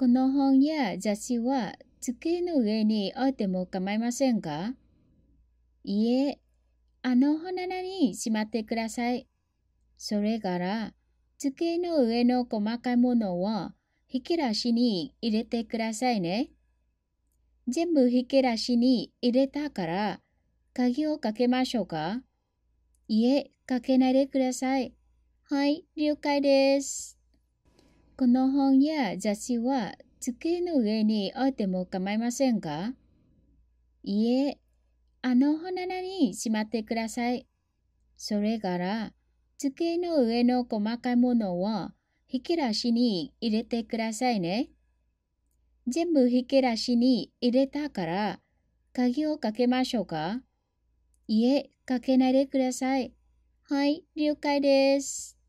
この本や雑誌は机の上に置いても構いませんかいいえ、あの本棚にしまってください。それから、机の上の細かいものを引き出しに入れてくださいね。全部引き出しに入れたから、鍵をかけましょうかいえ、かけないでください。はい、了解です。この本や雑誌は机の上に置いても構いませんかいえ、あの本棚にしまってください。それから、机の上の細かいものを引き出しに入れてくださいね。全部引き出しに入れたから、鍵をかけましょうかいえ、かけないでください。はい、了解です。